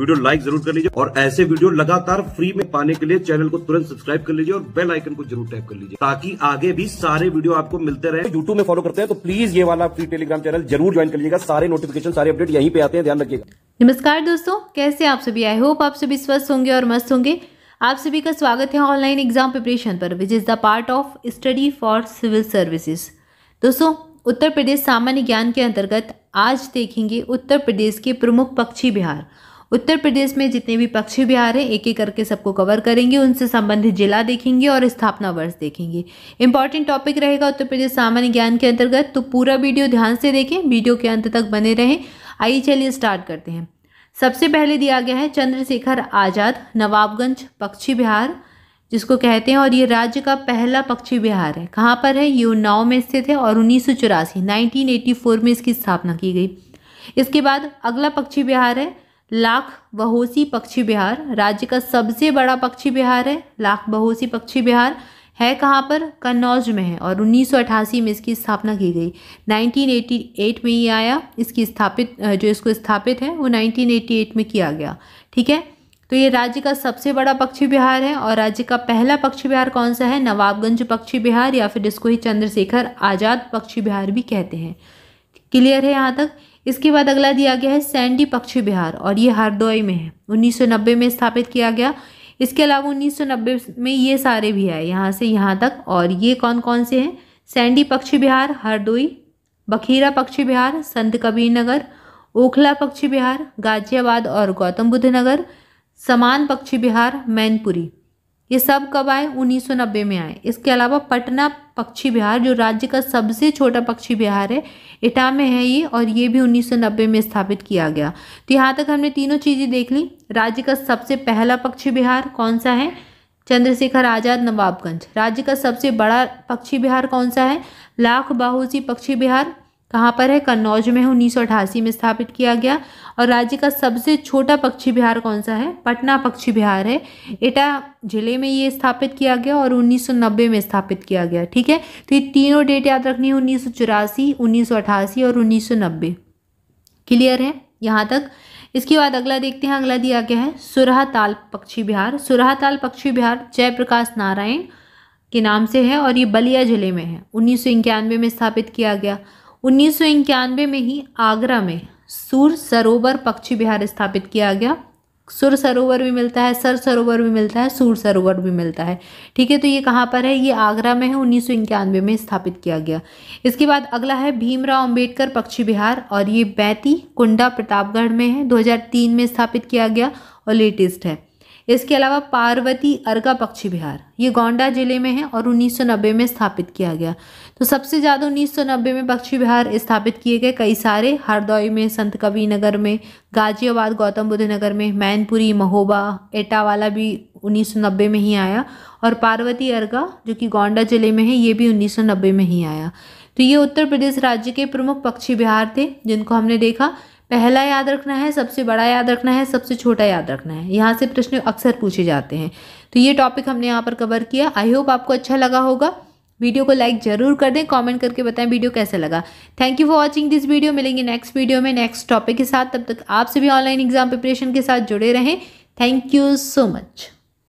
video like जरूर कर लीजिए और ऐसे वीडियो लगातार फ्री में पाने के लिए चैनल को तुरंत सब्सक्राइब कर लीजिए और बेल आइकन को जरूर टैप कर लीजिए ताकि आगे भी सारे वीडियो आपको मिलते रहे यूट्यूब में फॉलो करते हैं तो प्लीज ये वाला फ्री टेलीग्राम चैनल जरूर ज्वाइन कर लीजिएगा सारे नोटिफिकेशन सारे अपडेट यहीं पे आते हैं ध्यान रखिएगा नमस्कार दोस्तों कैसे आप सभी आई होप आप सभी स्वस्थ होंगे और मस्त होंगे आप सभी का स्वागत है ऑनलाइन एग्जाम प्रिपरेशन पर which is the part of study for civil services दोस्तों उत्तर प्रदेश सामान्य ज्ञान के अंतर्गत आज देखेंगे उत्तर प्रदेश के प्रमुख पक्षी बिहार उत्तर प्रदेश में जितने भी पक्षी बिहार हैं एक एक करके सबको कवर करेंगे उनसे संबंधित जिला देखेंगे और स्थापना वर्ष देखेंगे इंपॉर्टेंट टॉपिक रहेगा उत्तर प्रदेश सामान्य ज्ञान के अंतर्गत तो पूरा वीडियो ध्यान से देखें वीडियो के अंत तक बने रहें आइए चलिए स्टार्ट करते हैं सबसे पहले दिया गया है चंद्रशेखर आज़ाद नवाबगंज पक्षी बिहार जिसको कहते हैं और ये राज्य का पहला पक्षी बिहार है कहाँ पर है ये उन्नाव में स्थित है और उन्नीस सौ चौरासी में इसकी स्थापना की गई इसके बाद अगला पक्षी बिहार है लाख बहोसी पक्षी विहार राज्य का सबसे बड़ा पक्षी विहार है लाख बहोसी पक्षी विहार है कहाँ पर कन्नौज में है और 1988 में इसकी स्थापना की गई 1988 में ये आया इसकी स्थापित जो इसको स्थापित है वो 1988 में किया गया ठीक है तो ये राज्य का सबसे बड़ा पक्षी विहार है और राज्य का पहला पक्षी विहार कौन सा है नवाबगंज पक्षी विहार या फिर इसको ही चंद्रशेखर आज़ाद पक्षी विहार भी कहते हैं क्लियर है यहाँ तक इसके बाद अगला दिया गया है सैंडी पक्षी बिहार और ये हरदोई में है 1990 में स्थापित किया गया इसके अलावा 1990 में ये सारे भी आए यहाँ से यहाँ तक और ये कौन कौन से हैं सैंडी पक्षी बिहार हरदोई बखीरा पक्षी बिहार संत कबीर नगर ओखला पक्षी बिहार गाजियाबाद और गौतम बुद्ध नगर समान पक्षी बिहार मैनपुरी ये सब कब आए 1990 में आए इसके अलावा पटना पक्षी बिहार जो राज्य का सबसे छोटा पक्षी बिहार है इटा में है ये और ये भी 1990 में स्थापित किया गया तो यहाँ तक हमने तीनों चीज़ें देख ली राज्य का सबसे पहला पक्षी बिहार कौन सा है चंद्रशेखर आज़ाद नवाबगंज राज्य का सबसे बड़ा पक्षी बिहार कौन सा है लाख बाहूसी पक्षी बिहार कहाँ पर है कन्नौज में उन्नीस में स्थापित किया गया और राज्य का सबसे छोटा पक्षी विहार कौन सा है पटना पक्षी विहार है एटा जिले में ये स्थापित किया गया और 1990 में स्थापित किया गया ठीक है तो ये तीनों डेट याद रखनी है उन्नीस सौ और उन्नीस क्लियर है यहाँ तक इसके बाद अगला देखते हैं अगला दिया गया है सुरहताल पक्षी विहार सुरहताल पक्षी विहार जयप्रकाश नारायण के नाम से है और ये बलिया जिले में है उन्नीस में स्थापित किया गया उन्नीस में ही आगरा में सुर सरोवर पक्षी विहार स्थापित किया गया सुर सरोवर भी मिलता है सर सरोवर भी मिलता है सूर सरोवर भी मिलता है ठीक है तो ये कहाँ पर है ये आगरा में है उन्नीस में स्थापित किया गया इसके बाद अगला है भीमराव अंबेडकर पक्षी बिहार और ये बैती कुंडा प्रतापगढ़ में है 2003 में स्थापित किया गया और लेटेस्ट है इसके अलावा पार्वती अर्गा पक्षी विहार ये गोंडा जिले में है और 1990 में स्थापित किया गया तो सबसे ज़्यादा 1990 में पक्षी विहार स्थापित किए गए कई सारे हरदोई में संत कवि नगर में गाजियाबाद गौतम बुद्ध नगर में मैनपुरी महोबा एटावाला भी 1990 में ही आया और पार्वती अर्गा जो कि गोंडा जिले में है ये भी उन्नीस में ही आया तो ये उत्तर प्रदेश राज्य के प्रमुख पक्षी विहार थे जिनको हमने देखा पहला याद रखना है सबसे बड़ा याद रखना है सबसे छोटा याद रखना है यहाँ से प्रश्न अक्सर पूछे जाते हैं तो ये टॉपिक हमने यहाँ पर कवर किया आई होप आपको अच्छा लगा होगा वीडियो को लाइक जरूर कर दें कमेंट करके बताएं वीडियो कैसा लगा thank you for watching this video मिलेंगे नेक्स्ट वीडियो में नेक्स्ट टॉपिक के साथ तब तक आप सभी ऑनलाइन एग्जाम प्रिपरेशन के साथ जुड़े रहें थैंक यू सो मच